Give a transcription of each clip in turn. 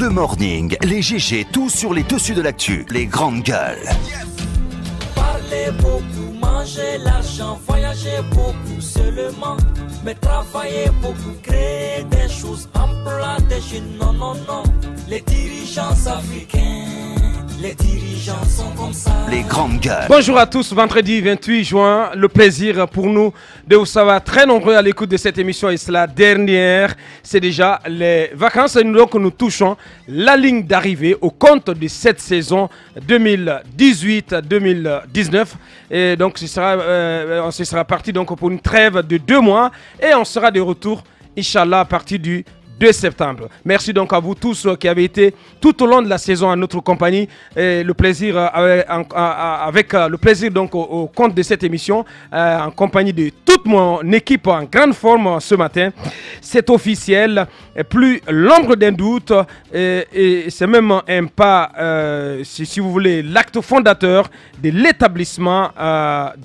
Le morning, les GG, tout sur les dessus de l'actu, les grandes gueules. Yes Parlez beaucoup, manger l'argent, voyager beaucoup seulement, mais travaillez beaucoup, créer des choses, en des jeunes, non, non, non. Les dirigeants africains, les dirigeants les grandes gueules. Bonjour à tous, vendredi 28 juin. Le plaisir pour nous de vous savoir très nombreux à l'écoute de cette émission. Et c'est la dernière. C'est déjà les vacances. Et nous, donc, nous touchons la ligne d'arrivée au compte de cette saison 2018-2019. Et donc, ce sera, euh, on se sera parti donc pour une trêve de deux mois. Et on sera de retour, Inch'Allah, à partir du 2 septembre. Merci donc à vous tous euh, qui avez été tout au long de la saison à notre compagnie. Et le plaisir euh, avec, euh, le plaisir donc au, compte de cette émission en compagnie de toute mon équipe en grande forme ce matin. C'est officiel, plus l'ombre d'un doute et, c'est même un pas, si, vous voulez, l'acte fondateur de l'établissement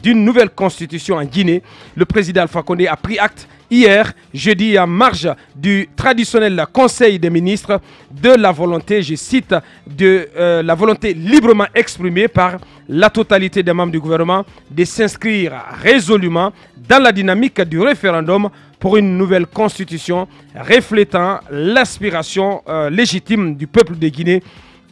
d'une nouvelle constitution en Guinée. Le président Alpha Condé a pris acte hier, jeudi, à marge du traditionnel Conseil des ministres de la volonté, je cite, de euh, la volonté librement exprimée par la totalité des membres du gouvernement de s'inscrire résolument dans la dynamique du référendum pour une nouvelle constitution reflétant l'aspiration euh, légitime du peuple de Guinée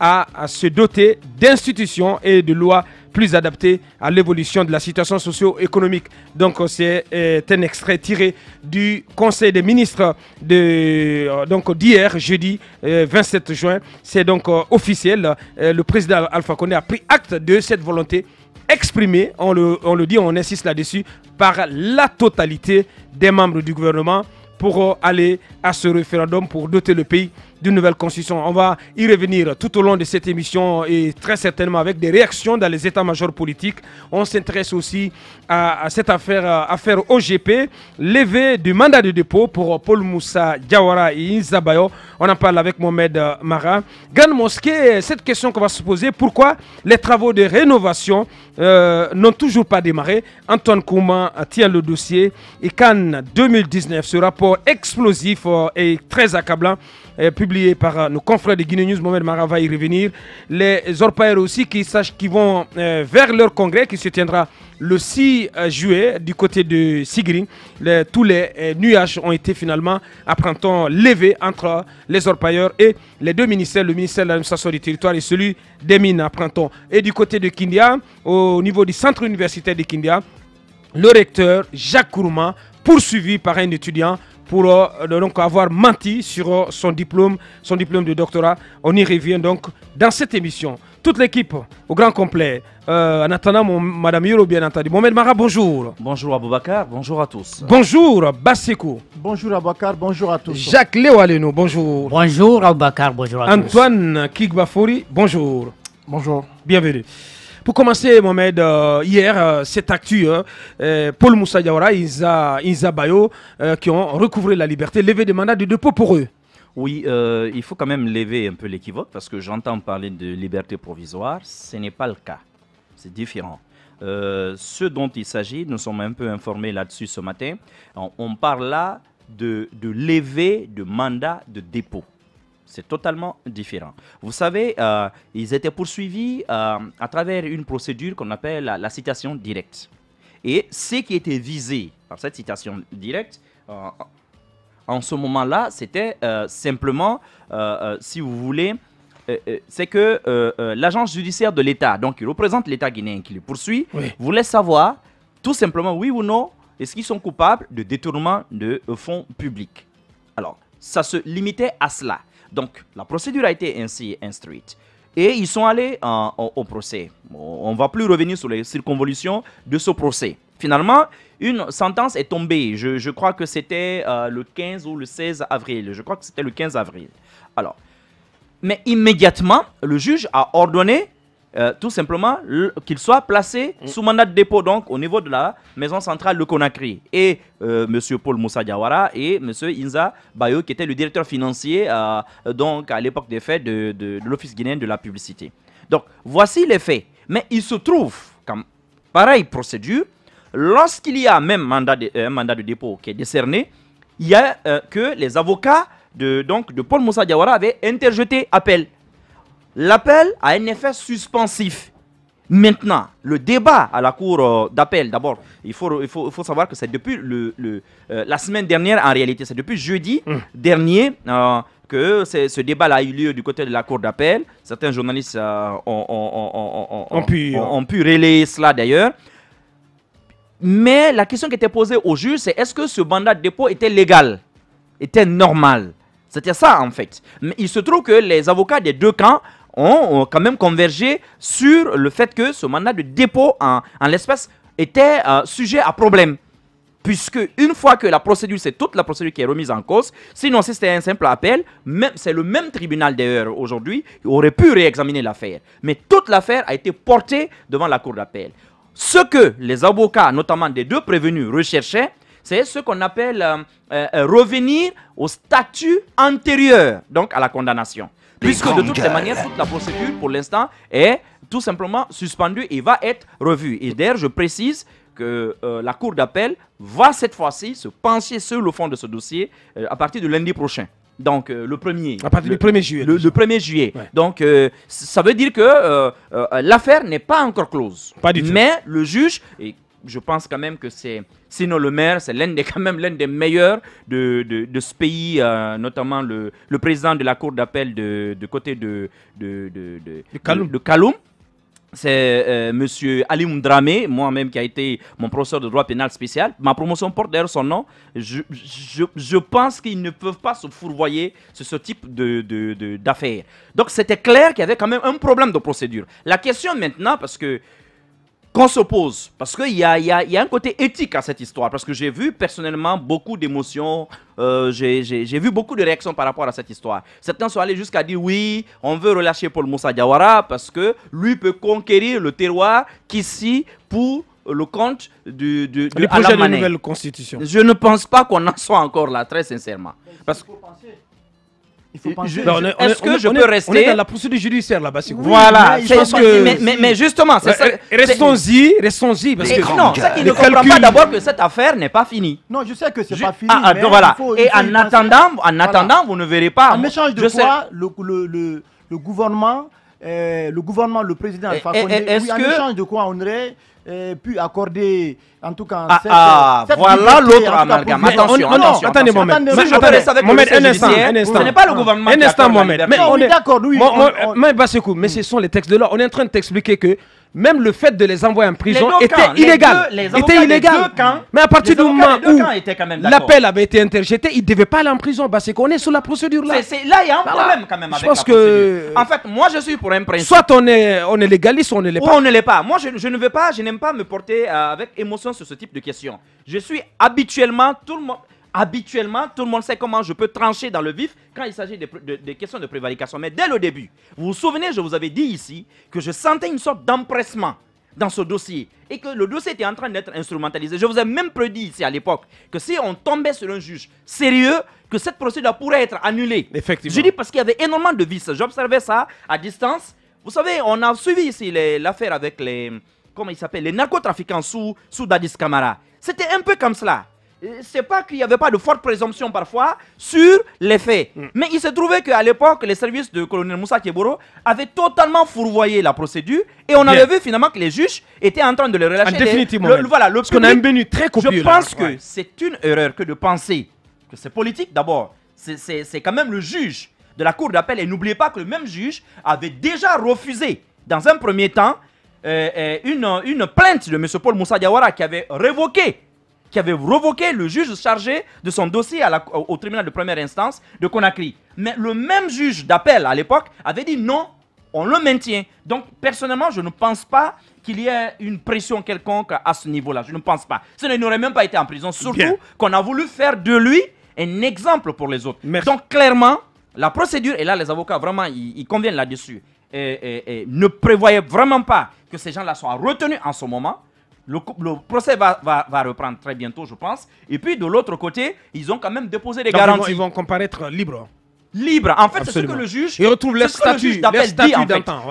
à se doter d'institutions et de lois plus adapté à l'évolution de la situation socio-économique. Donc euh, c'est euh, un extrait tiré du Conseil des ministres de, euh, d'hier, jeudi 27 juin. C'est donc officiel. le président Alpha Condé a pris acte de cette volonté exprimée, on le dit, on insiste là-dessus, par la totalité des membres du gouvernement pour aller à ce référendum pour doter le pays d'une nouvelle constitution. On va y revenir tout au long de cette émission et très certainement avec des réactions dans les états-majors politiques. On s'intéresse aussi à, cette affaire, euh, affaire OGP, levé du mandat de dépôt pour Paul Moussa Diawara et Inzabayo. On en parle avec Mohamed euh, Mara. Gan mosquée, cette question qu'on va se poser, pourquoi les travaux de rénovation euh, n'ont toujours pas démarré Antoine Kouman tient le dossier et Cannes 2019, ce rapport explosif et très accablant publié par nos confrères de Guinée News, Mohamed Mara va y revenir. Les orpailleurs aussi qui, sachent, qu'ils vont vers leur congrès qui se tiendra le 6 euh, juillet du côté de Sigri. tous les euh, nuages ont été finalement, à printemps levés entre les orpailleurs et les deux ministères, le ministère de l'administration du territoire et celui des mines, à printemps. Et du côté de Kindia, au niveau du centre universitaire de Kindia, le recteur Jacques Courman, poursuivi par un étudiant pour euh, avoir menti sur son diplôme, son diplôme de doctorat. On y revient donc dans cette émission toute l'équipe au grand complet. Euh, en attendant, mon, Madame Yoro, bien entendu. Mohamed Mara, bonjour. Bonjour Aboubakar, bonjour à tous. Bonjour Basseko. Bonjour Aboubakar, bonjour à tous. Jacques Léo Alenou, bonjour. Bonjour Aboubakar, bonjour à Antoine tous. Antoine bonjour. Bonjour. Bienvenue. Pour commencer, Mohamed, euh, hier, euh, cette actu, hein, Paul Moussa Diawara, Isa Isa Bayo, qui ont recouvré la liberté, levé des mandats de dépôt pour eux. Oui, euh, il faut quand même lever un peu l'équivoque parce que j'entends parler de liberté provisoire. Ce n'est pas le cas. C'est différent. Euh, ce dont il s'agit, nous sommes un peu informés là-dessus ce matin. On, parle là de, de lever de mandat de dépôt. C'est totalement différent. Vous savez, euh, ils étaient poursuivis à travers une procédure qu'on appelle la, citation directe. Et ce qui était visé par cette citation directe, en ce moment-là, c'était euh, simplement, euh, euh, si vous voulez, c'est que l'agence judiciaire de l'État, donc qui représente l'État guinéen qui les poursuit, voulait savoir tout simplement, oui ou non, est-ce qu'ils sont coupables de détournement de fonds publics. Alors, ça se limitait à cela. Donc, la procédure a été ainsi instruite. Et ils sont allés au procès. On ne va plus revenir sur les circonvolutions de ce procès. Finalement, une sentence est tombée. Je, crois que c'était euh, le 15 ou le 16 avril. Je crois que c'était le 15 avril. Alors, mais immédiatement, le juge a ordonné euh, tout simplement qu'il soit placé mm. sous mandat de dépôt, donc au niveau de la maison centrale de Conakry. Et euh, Monsieur M. Paul Moussa Diawara et M. Inza Bayo, qui était le directeur financier donc à l'époque des faits de, l'Office guinéen de la publicité. Donc voici les faits. Mais il se trouve, comme pareille procédure, lorsqu'il y a même mandat euh, un mandat de dépôt qui est décerné, il y a euh, que les avocats de, donc, de Paul Moussa Diawara avaient interjeté appel. L'appel a un effet suspensif. Maintenant, le débat à la cour euh, d'appel, d'abord, il faut, il, faut, savoir que c'est depuis le, la semaine dernière, en réalité, c'est depuis jeudi hum. dernier que ce débat a eu lieu du côté de la cour d'appel. Certains journalistes ont, ont, ont, pu, relayer cela d'ailleurs. Mais la question qui était posée au juge, c'est est-ce que ce mandat de dépôt était légal, était normal C'était ça en fait. il se trouve que les avocats des deux camps ont, quand même convergé sur le fait que ce mandat de dépôt en, l'espace, l'espèce était euh, sujet à problème. Puisque une fois que la procédure, c'est toute la procédure qui est remise en cause, sinon si c'était un simple appel, c'est le même tribunal d'ailleurs aujourd'hui, aurait pu réexaminer l'affaire. Mais toute l'affaire a été portée devant la cour d'appel. Ce que les avocats, notamment des deux prévenus, recherchaient, c'est ce qu'on appelle euh, euh, euh, revenir au statut antérieur, donc à la condamnation. Puisque de toutes les manières, toute la procédure pour l'instant est tout simplement suspendue et va être revue. Et d'ailleurs, je précise que la Cour d'appel va cette fois-ci se pencher sur le fond de ce dossier à partir de lundi prochain. Donc, euh, le premier. 1er juillet. Le, juillet. Donc, euh, ça veut dire que euh, l'affaire n'est pas encore close. Pas du tout. Mais le juge, et je pense quand même que c'est, sinon le maire, c'est l'un des, quand même l'un des meilleurs de, ce pays, notamment le, président de la cour d'appel de, côté de, de, de, c'est euh, Monsieur Ali Mdramé, moi-même qui a été mon professeur de droit pénal spécial. Ma promotion porte d'ailleurs son nom. Je, pense qu'ils ne peuvent pas se fourvoyer sur ce type d'affaires. De, de, Donc c'était clair qu'il y avait quand même un problème de procédure. La question maintenant, parce que qu'on s'oppose. Parce qu'il y a, un côté éthique à cette histoire. Parce que j'ai vu personnellement beaucoup d'émotions, euh, j'ai vu beaucoup de réactions par rapport à cette histoire. Certains sont allés jusqu'à dire oui, on veut relâcher Paul Moussa Diawara parce que lui peut conquérir le terroir qu'ici pour le compte du, du, nouvelle constitution. Je ne pense pas qu'on en soit encore là, très sincèrement. Parce que... Il faut Est-ce que je peux ben, rester On est dans la procédure judiciaire là-bas. Oui, voilà. Mais, Voilà. que... mais, mais, justement, c'est euh, ça. Euh, restons-y, restons-y. Parce que non, ça qu'il ne comprend pas d'abord que cette affaire n'est pas finie. Non, je sais que c'est je... pas fini. Ah, ah mais donc, voilà. Faut, Et en attendant, en attendant, vous ne verrez pas. En échange de je quoi, le, le, le gouvernement le gouvernement, le président Alpha oui, en échange de quoi on aurait pu accorder, en tout cas, ah, ah voilà l'autre amalgame. Attention, on, attention, attendez, Mohamed. Mais je avec Mohamed, un instant, un instant. Ce n'est pas le gouvernement. Un instant, Mohamed. Mais on est d'accord, oui. Mais ce sont les textes de loi. On est en train de t'expliquer que même le fait de les envoyer en prison était illégal. Les illégal. mais à partir du moment où l'appel avait été interjeté, il ne devait pas aller en prison parce bah, qu'on est sous la procédure là. là, il y a un bah, problème quand même avec je pense que... En fait, moi, je suis pour un principe. Soit on est, on est légaliste, on ne l'est pas. on ne l'est pas. Moi, je, ne veux pas, je n'aime pas me porter euh, avec émotion sur ce type de questions. Je suis habituellement tout le monde habituellement, tout le monde sait comment je peux trancher dans le vif quand il s'agit des, de, questions de prévarication. Mais dès le début, vous vous souvenez, je vous avais dit ici que je sentais une sorte d'empressement dans ce dossier et que le dossier était en train d'être instrumentalisé. Je vous ai même prédit ici à l'époque que si on tombait sur un juge sérieux, que cette procédure pourrait être annulée. Effectivement. Je dis parce qu'il y avait énormément de vices. J'observais ça à distance. Vous savez, on a suivi ici l'affaire avec les, comment il s'appelle, les narcotrafiquants sous, sous Dadis Camara. C'était un peu comme cela c'est pas qu'il n'y avait pas de forte présomption parfois sur les faits. Mm. Mais il se trouvait qu'à l'époque, les services de colonel Moussa Keboro avaient totalement fourvoyé la procédure et on avait vu finalement que les juges étaient en train de ah, le relâcher. Définitivement. voilà, qu'on a un très copieux. Je pense que c'est une erreur que de penser que c'est politique d'abord. C'est quand même le juge de la cour d'appel et n'oubliez pas que le même juge avait déjà refusé dans un premier temps euh, euh, une, une plainte de M. Paul Moussa Diawara qui avait révoqué qui avait revoqué le juge chargé de son dossier au, tribunal de première instance de Conakry. Mais le même juge d'appel à l'époque avait dit non, on le maintient. Donc, personnellement, je ne pense pas qu'il y ait une pression quelconque à ce niveau-là. Je ne pense pas. Ce n'aurait même pas été en prison, surtout qu'on a voulu faire de lui un exemple pour les autres. Donc, clairement, la procédure, et là, les avocats, vraiment, ils, conviennent là-dessus. ne prévoyait vraiment pas que ces gens-là soient retenus en ce moment. Le, procès va, reprendre très bientôt, je pense. Et puis, de l'autre côté, ils ont quand même déposé des garanties. Ils vont, comparaître libres. Euh, libres. En fait, c'est ce que le juge. Il retrouve le statut d'appel dit.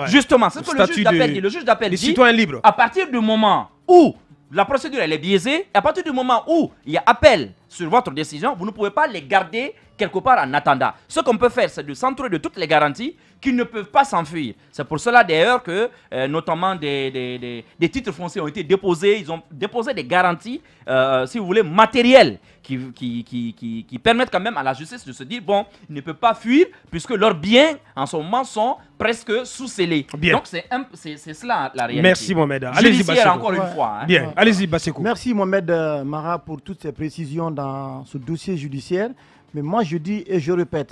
Justement, c'est ce que le juge d'appel dit. Le juge d'appel dit. citoyens libres. À partir du moment où la procédure elle est biaisée, et à partir du moment où il y a appel sur votre décision, vous ne pouvez pas les garder quelque part en attendant. Ce qu'on peut faire, c'est de s'entourer de toutes les garanties qu'ils ne peuvent pas s'enfuir. C'est pour cela d'ailleurs que euh, notamment des, titres fonciers ont été déposés. Ils ont déposé des garanties, euh, euh, si vous voulez, matérielles qui, qui, permettent quand même à la justice de se dire, bon, ils ne peuvent pas fuir puisque leurs biens en ce moment sont presque sous cellés Donc c'est cela la réalité. Merci Mohamed. Allez-y encore hein. allez-y Merci Mohamed Mara pour toutes ces précisions dans ce dossier judiciaire. Mais moi, je dis et je répète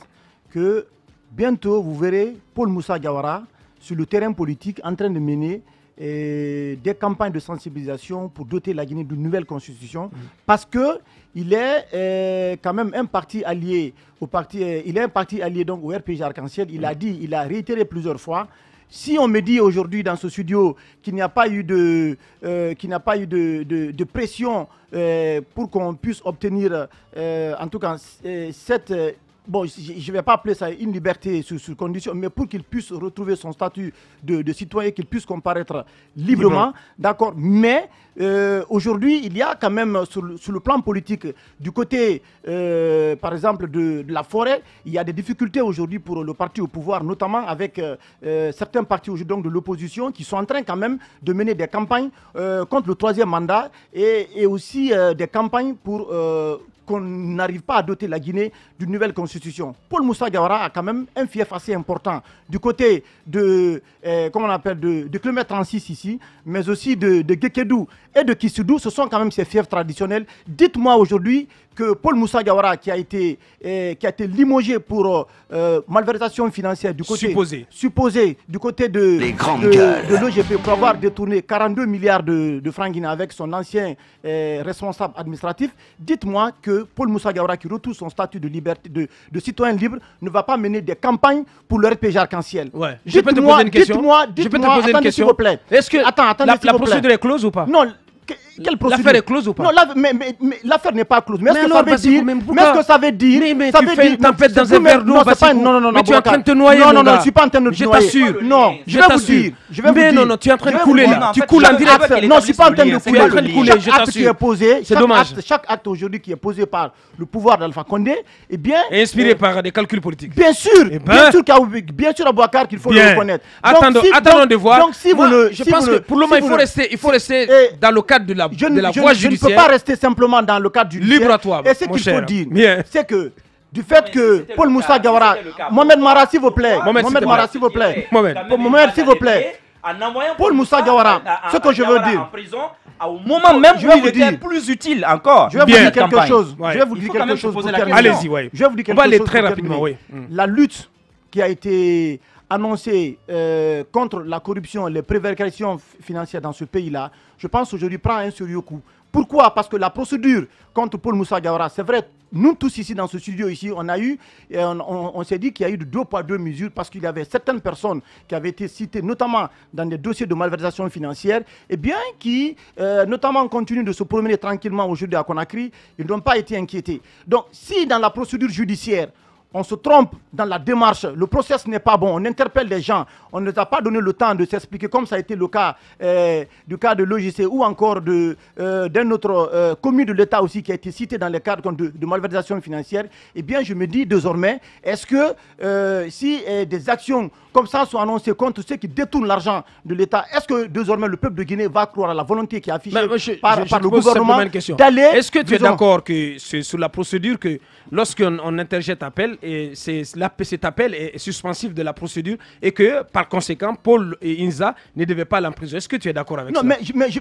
que bientôt, vous verrez Paul Moussa Gawara sur le terrain politique en train de mener eh, des campagnes de sensibilisation pour doter la Guinée d'une nouvelle constitution mm. parce que il est eh, quand même un parti allié au parti eh, il est un parti allié donc au RPG Arc-en-Ciel il mm. a dit il a réitéré plusieurs fois si on me dit aujourd'hui dans ce studio qu'il n'y a pas eu de, euh, pas eu de, pression euh, pour qu'on puisse obtenir, euh, en tout cas, cette bon, je ne vais pas appeler ça une liberté sous, condition, mais pour qu'il puisse retrouver son statut de, citoyen, qu'il puisse comparaître librement, d'accord. Mais euh, aujourd'hui, il y a quand même, sur, le, plan politique, du côté, euh, par exemple, de, la forêt, il y a des difficultés aujourd'hui pour le parti au pouvoir, notamment avec euh, certains partis aujourd'hui donc de l'opposition qui sont en train quand même de mener des campagnes contre le troisième mandat et aussi des campagnes pour qu'on n'arrive pas à doter la Guinée d'une nouvelle constitution. Paul Moussa Gawara a quand même un fief assez important du côté de, eh, comment on appelle, de, de Clément 36 ici, mais aussi de, de Gekedou et de Kissoudou, ce sont quand même ces fiefs traditionnelles. Dites-moi aujourd'hui que Paul Moussa Gawara, qui a été, eh, qui a été limogé pour euh, euh, malversation financière du côté supposé, du côté de, de, l'OGP pour avoir détourné 42 milliards de, francs avec son ancien eh, responsable administratif, dites-moi que Paul Moussa Gawara, qui retourne son statut de, liberté, de, citoyen libre, ne va pas mener des campagnes pour le RPG arc-en-ciel. Ouais. Je peux te une question. Dites-moi, dites-moi, s'il vous plaît. Est-ce que attends, la, la procédure est close ou pas Non, L'affaire est close ou pas Non, l'affaire n'est pas close. Mais, est-ce que ça veut dire Mais est-ce que ça veut dire ça veut dans un verre d'eau. Non, non, non, non. Mais tu es en train de te noyer. Non, non, non, je suis pas en train de te noyer. Je t'assure. Non, je vais vous dire. Je dire. non, tu es en train de couler Tu coules Non, je suis pas en train de couler. C'est dommage. Chaque acte aujourd'hui qui est posé par le pouvoir d'Alpha Condé, eh bien, inspiré eh, par des calculs politiques. Bien sûr, eh ben. bien sûr, bien sûr, qu'il faut le reconnaître. Attendons, de voir. Donc si je pense que pour le moment, il faut rester, il faut rester dans le cadre de la je, ne peux pas rester simplement dans le cadre du... Libre toi, Et ce qu'il faut dire, c'est que du fait que Paul Moussa Gawara, Mohamed Mara, s'il vous plaît, Mohamed Mara, s'il vous plaît, Mohamed, s'il vous plaît, Paul Moussa Gawara, ce que je veux dire, au moment même je où il était plus utile encore. Je vais vous dire quelque chose. Je vais vous dire quelque chose. Allez-y, Je vais vous dire quelque chose. On va aller très rapidement, mm. La lutte qui a été euh, annoncée euh, contre la corruption, les prévarications financières dans ce pays-là, je pense aujourd'hui, prend un sérieux coup. Pourquoi Parce que la procédure contre Paul Moussa Gawara, c'est vrai, nous tous ici dans ce studio ici, on a eu, on, s'est dit qu'il y a eu de deux poids deux mesures parce qu'il y avait certaines personnes qui avaient été citées, notamment dans des dossiers de malversation financière, et bien qui, euh, notamment, continuent de se promener tranquillement aujourd'hui à Conakry, ils n'ont pas été inquiétés. Donc, si dans la procédure judiciaire, on se trompe dans la démarche, le process n'est pas bon, on interpelle les gens, on ne nous a pas donné le temps de s'expliquer comme ça a été le cas euh, du cas de l'OGC ou encore euh, d'un autre euh, commis de l'État aussi qui a été cité dans les cadre de, de, malversation financière, eh bien je me dis désormais, est-ce que si des actions comme ça sont annoncées contre ceux qui détournent l'argent de l'État, est-ce que désormais le peuple de Guinée va croire à la volonté qui est affichée par, le gouvernement d'aller... Est-ce que tu es d'accord que c'est sous la procédure que lorsqu'on interjette appel, cet appel est suspensif de la procédure et que par conséquent Paul et Inza ne devaient pas l'emprisonner. Est-ce que tu es d'accord avec ça Non, mais, je,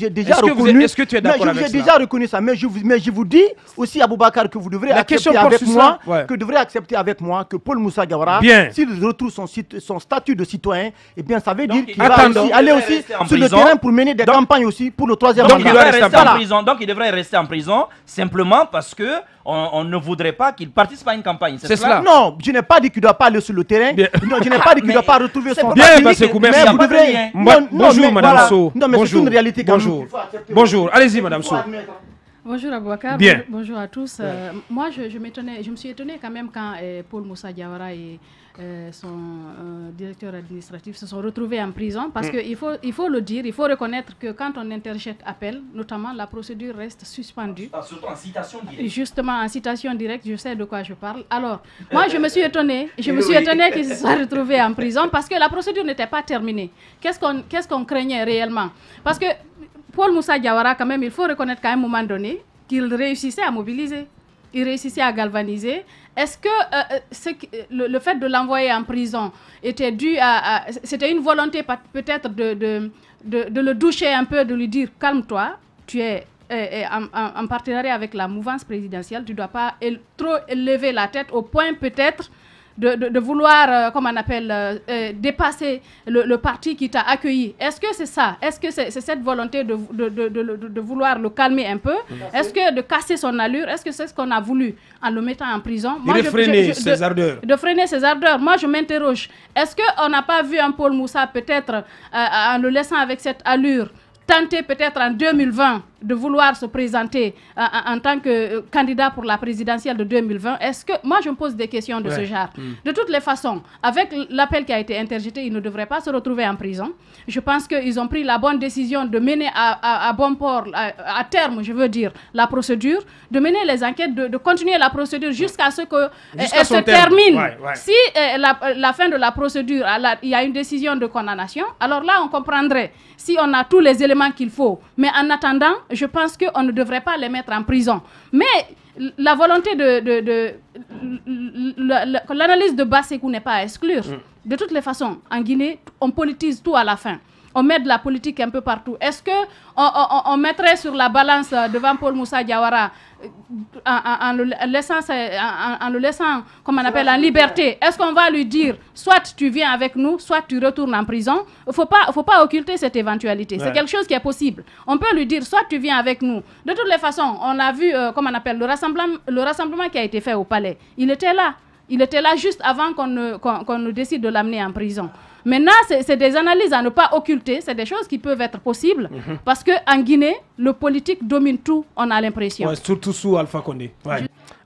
vous déjà reconnu. Est-ce que tu es d'accord avec ça Je vous déjà reconnu ça, mais je, mais je vous dis aussi à Boubacar que vous devrez la accepter avec moi, que devrez accepter avec moi que Paul Moussa Gawara, s'il retrouve son, son, statut de citoyen, eh bien ça veut dire qu'il va aussi, aller aussi sur le terrain pour mener des campagnes aussi pour le troisième donc, mandat. Il en prison. Donc il devrait rester en prison simplement parce que ne voudrait pas qu'il participe à une campagne c'est cela. Non, je n'ai pas dit qu'il ne doit pas aller sur le terrain. Non, je n'ai pas dit qu'il ne doit pas retrouver son Bien, parce Vous Bonjour, Madame voilà. Non, mais c'est une réalité Bonjour. Bonjour. Allez-y, Madame Sou. Bonjour Abouakar, Bien. bonjour à tous. Euh, moi, je, je, je me suis étonné quand même quand euh, Paul Moussa Diawara et euh, son euh, directeur administratif se sont retrouvés en prison parce qu'il faut, il faut le dire, il faut reconnaître que quand on interjette appel, notamment la procédure reste suspendue. Ah, en citation directe. Justement, en citation directe, je sais de quoi je parle. Alors, euh, moi, je me suis étonnée, je me suis étonné qu'ils se soient retrouvés en prison parce que la procédure n'était pas terminée. Qu'est-ce qu'on qu'est-ce qu'on craignait réellement Parce que Paul Moussa Diawara, quand même, il faut reconnaître qu'à un moment donné, qu'il réussissait à mobiliser il réussissait à galvaniser. Est-ce que, euh, euh, le, fait de l'envoyer en prison était dû à... c'était une volonté peut-être de, de, le doucher un peu, de lui dire calme-toi, tu es, en, partenariat avec la mouvance présidentielle, tu ne dois pas trop lever la tête au point peut-être de, vouloir, comment euh, comme on appelle, euh, euh, dépasser le, parti qui t'a accueilli. Est-ce que c'est ça Est-ce que c'est cette volonté de, de, vouloir le calmer un peu Est-ce que de casser son allure Est-ce que c'est ce qu'on a voulu en le mettant en prison Moi, De freiner ses ardeurs. De freiner ses ardeurs. Moi, je m'interroge. Est-ce qu'on n'a pas vu un Paul Moussa peut-être en le laissant avec cette allure tenter peut-être en 2020 de vouloir se présenter euh, en tant que euh, candidat pour la présidentielle de 2020, est-ce que... Moi, je me pose des questions de ce genre. Hmm. De toutes les façons, avec l'appel qui a été interjeté, ils ne devraient pas se retrouver en prison. Je pense qu'ils ont pris la bonne décision de mener à, bon port, à, terme, je veux dire, la procédure, de mener les enquêtes, de, continuer la procédure jusqu'à ce que euh, elle se termine. Si la, la, fin de la procédure, il y a une décision de condamnation, alors là, on comprendrait si on a tous les éléments qu'il faut. Mais en attendant, je pense qu'on ne devrait pas les mettre en prison. Mais la volonté de... de, de L'analyse de Bassekou n'est pas à exclure. Mm. De toutes les façons, en Guinée, on politise tout à la fin on met de la politique un peu partout. Est-ce que on, mettrait sur la balance euh, devant Paul Moussa Diawara euh, en, le laissant, en, laissant, comme on appelle, en liberté Est-ce qu'on va lui dire, soit tu viens avec nous, soit tu retournes en prison Il ne faut pas, faut pas occulter cette éventualité. C'est quelque chose qui est possible. On peut lui dire, soit tu viens avec nous. De toutes les façons, on a vu, euh, comme on appelle, le rassemblement, le rassemblement qui a été fait au palais. Il était là. Il était là juste avant qu'on nous décide de l'amener en prison. Maintenant, c'est des analyses à ne pas occulter, c'est des choses qui peuvent être possibles, mhm. parce que parce qu'en Guinée, le politique domine tout, on a l'impression. Ouais, surtout sous Alpha Condé.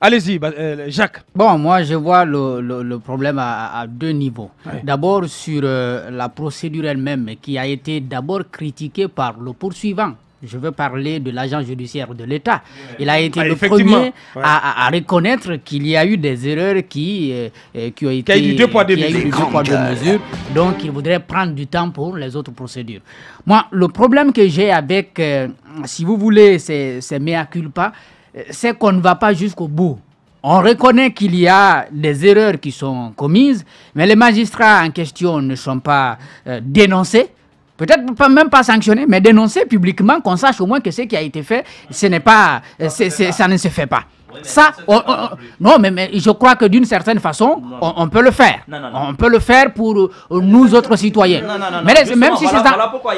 Allez-y, bah, euh, Jacques. Bon, moi, je vois le, problème à, deux niveaux. D'abord, sur euh, la procédure elle-même, qui a été d'abord critiquée par le poursuivant je veux parler de l'agent judiciaire de l'État. Il a été bah, le premier à, reconnaître qu'il y a eu des erreurs qui, euh, euh, qui ont été... Qui a eu deux poids, de mesure. Donc, il voudrait prendre du temps pour les autres procédures. Moi, le problème que j'ai avec, euh, si vous voulez, ces, mea culpa, c'est qu'on ne va pas jusqu'au bout. On reconnaît qu'il y a des erreurs qui sont commises, mais les magistrats en question ne sont pas dénoncés peut-être pas, même pas sanctionner, mais dénoncer publiquement, qu'on sache au moins que ce qui a été fait, ce n'est pas, euh, ça ne se fait pas ça, non, mais, je crois que d'une certaine façon, on, peut le faire. on peut le faire pour euh, nous autres citoyens. mais même si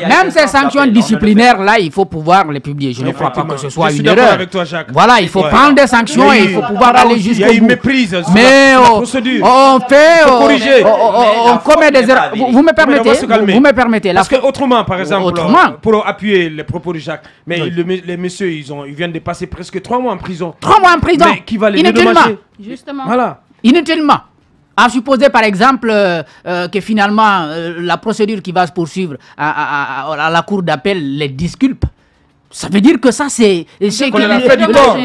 même ces sanctions disciplinaires là, il faut pouvoir les publier. Je ne crois pas que ce soit une erreur. Voilà, il faut prendre des sanctions et il faut pouvoir aller jusqu'au bout. Il y a une méprise. mais on, on fait, on, commet des erreurs. Vous, me permettez Vous me permettez Parce que autrement, par exemple, pour appuyer les propos de Jacques, mais les messieurs, ils ont, ils viennent de passer presque trois mois en prison. Trois mois président. Mais qui va les Inutilement. Justement. Voilà. Inutilement. À supposer, par exemple, euh, euh, que finalement, euh, la procédure qui va se poursuivre à, la cour d'appel les disculpe. Ça veut dire que ça, c'est. On l'a fait du tort.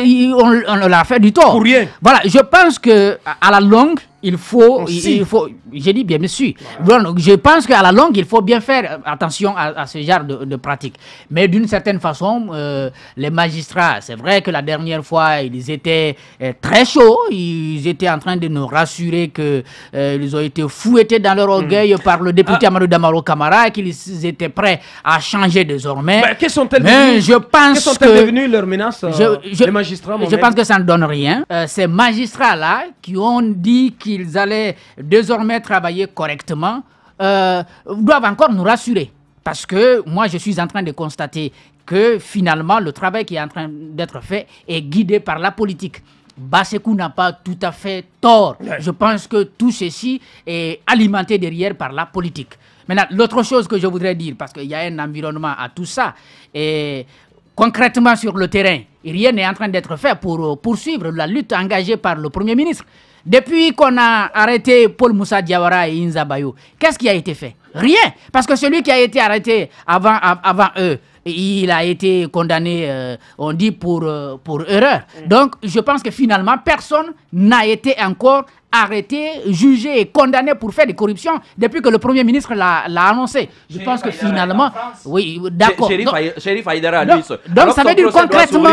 l'a fait du tort. Pour rien. Voilà, je pense que à la longue, il faut, il, faut, j'ai dit bien sûr. je pense qu'à la longue, il faut bien faire euh, attention à, ce genre de, de pratique. Mais d'une certaine façon, euh, les magistrats, c'est vrai que la dernière fois, ils étaient euh, très chauds. Ils étaient en train de nous rassurer que ils ont été fouettés dans leur hmm. orgueil par le député ah. Amadou Damaro Camara et qu'ils étaient prêts à changer désormais. Bah, sont Mais je pense qu sont que leurs menaces, je, les magistrats Je pense que ça ne donne rien. ces magistrats-là qui ont dit qu'ils ils allaient désormais travailler correctement, euh, doivent encore nous rassurer. Parce que moi, je suis en train de constater que finalement, le travail qui est en train d'être fait est guidé par la politique. Basekou n'a pas tout à fait tort. Je pense que tout ceci est alimenté derrière par la politique. Maintenant, l'autre chose que je voudrais dire, parce qu'il y a un environnement à tout ça, et concrètement sur le terrain, rien n'est en train d'être fait pour euh, poursuivre la lutte engagée par le Premier ministre. Depuis qu'on a arrêté Paul Moussa Diawara et Inza Bayou, qu'est-ce qui a été fait Rien. Parce que celui qui a été arrêté avant, avant eux, il a été condamné, euh, on dit, pour, euh, pour erreur. Donc, je pense que finalement, personne n'a été encore arrêté, jugé et condamné pour faire des corruptions depuis que le Premier ministre l'a annoncé. Je pense que finalement... Oui, d'accord. donc, donc, ça veut dire concrètement...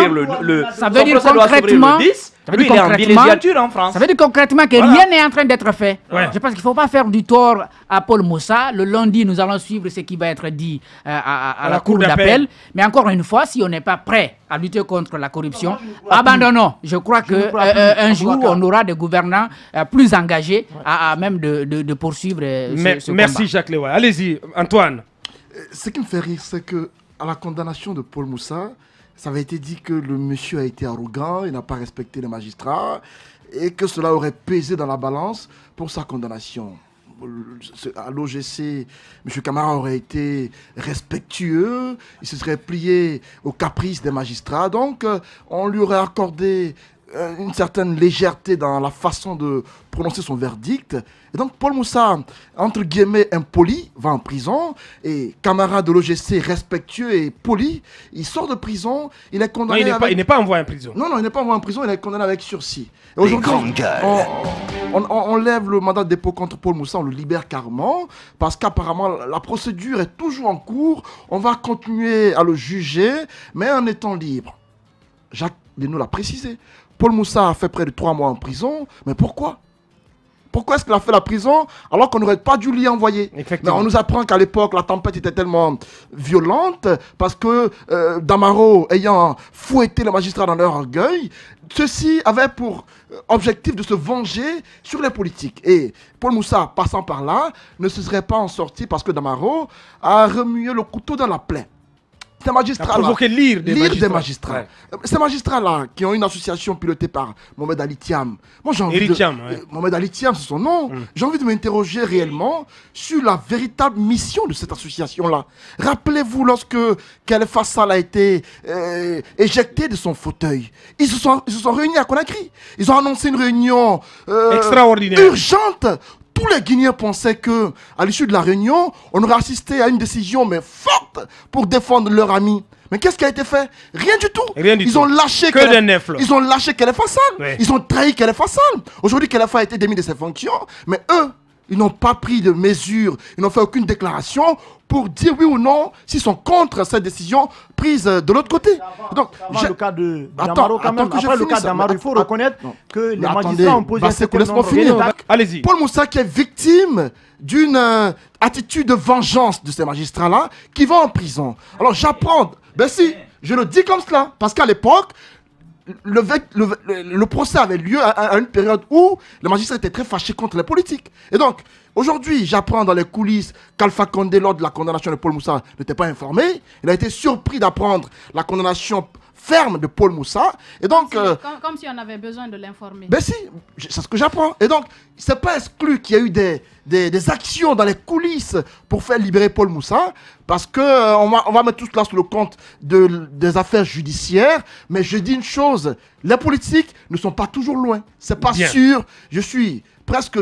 ça veut dire concrètement... Ça veut, dire concrètement, que rien n'est en train d'être fait. Je pense qu'il ne faut pas faire du tort à Paul Moussa. Le lundi, nous allons suivre ce qui va être dit euh, à, la, Cour, d'appel. Mais encore une fois, si on n'est pas prêt à lutter contre la corruption, ah ben abandonnons. Je crois qu'un euh, euh, un jour, on aura des gouvernants plus engagés à, même de, poursuivre ce, Merci Jacques Léoy. Allez-y, Antoine. Ce qui me fait rire, c'est que à la condamnation de Paul Moussa, ça avait été dit que le monsieur a été arrogant, il n'a pas respecté les magistrats, et que cela aurait pesé dans la balance pour sa condamnation. À l'OGC, M. Camara aurait été respectueux, il se serait plié aux caprices des magistrats, donc euh, on lui aurait accordé euh, une certaine légèreté dans la façon de prononcer son verdict. Et donc Paul Moussa, entre guillemets impoli, va en prison, et camarade de l'OGC respectueux et poli, il sort de prison, il est condamné... il n'est pas, envoyé en prison. Non, non, il n'est pas envoyé en prison, il est condamné avec sursis. Et aujourd'hui, on, on, lève le mandat de dépôt contre Paul Moussa, on le libère carrément, parce qu'apparemment la procédure est toujours en cours, on va continuer à le juger, mais en étant libre. Jacques nous l'a précisé. Paul Moussa a fait près de trois mois en prison, mais pourquoi pourquoi est-ce qu'il a fait la prison alors qu'on n'aurait pas dû lui envoyer on nous apprend qu'à l'époque, la tempête était tellement violente parce que euh, Damaro, ayant fouetté les magistrats dans leur orgueil, ceux-ci avaient pour euh, objectif de se venger sur les politiques. Et Paul Moussa, passant par là, ne se serait pas en sorti parce que Damaro a remué le couteau dans la plaie. Ces magistrats-là. des magistrats. Ces magistrats-là, qui ont une association pilotée par Mohamed Ali Thiam. Moi, j'ai envie. De... Euh, Mohamed Ali Thiam, c'est son nom. Mm. J'ai envie de m'interroger réellement sur la véritable mission de cette association-là. Rappelez-vous lorsque Khalifa Sal a été euh, éjecté de son fauteuil. Ils se, sont, se sont réunis à Conakry. Ils ont annoncé une réunion euh, extraordinaire, urgente tous les Guinéens pensaient que, à l'issue de la réunion, on aurait assisté à une décision mais forte pour défendre leur ami. Mais qu'est-ce qui a été fait Rien du tout. ils, Ont lâché que des ils ont lâché qu'elle est Ils ont trahi qu'elle est Aujourd'hui, Kalefa a été démis de ses fonctions, mais eux, ils n'ont pas pris de mesures, ils n'ont fait aucune déclaration pour dire oui ou non s'ils sont contre cette décision prise euh, de l'autre côté. Donc, avant le cas de Damaro, quand même. Après le cas Damaro, il faut reconnaître que les magistrats ont posé bah, un Paul Moussa qui est victime d'une euh, attitude de vengeance de ces magistrats-là qui vont en prison. Alors j'apprends, ben si, je le dis comme cela, parce qu'à l'époque, le, procès avait lieu à, à, une période où les magistrats étaient très fâchés contre les politiques. Et donc, aujourd'hui, j'apprends dans les coulisses qu'Alpha Condé, lors de la condamnation de Paul Moussa, n'était pas informé. Il a été surpris d'apprendre la condamnation ferme de Paul Moussa. Et donc, euh, comme, si, on avait besoin de l'informer. Ben si, c'est ce que j'apprends. Et donc, c'est pas exclu qu'il y a eu des, des, des, actions dans les coulisses pour faire libérer Paul Moussa, parce que euh, on, va, on, va, mettre tout cela sur le compte de, des affaires judiciaires. Mais je dis une chose, les politiques ne sont pas toujours loin. C'est pas sûr. Je suis presque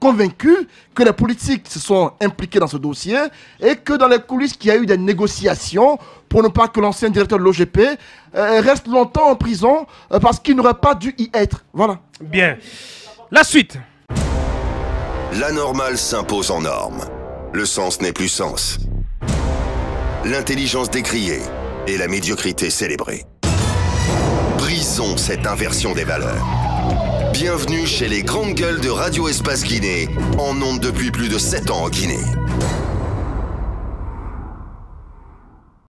Convaincu que les politiques se sont impliqués dans ce dossier et que dans les coulisses, qu'il y a eu des négociations pour ne pas que l'ancien directeur de l'OGP euh, reste longtemps en prison euh, parce qu'il n'aurait pas dû y être. Voilà. Bien. La suite. La normale s'impose en normes. Le sens n'est plus sens. L'intelligence décriée et la médiocrité célébrée. Brisons cette inversion des valeurs. Bienvenue chez les grandes gueules de Radio Espace Guinée, en ondes depuis plus de 7 ans en Guinée.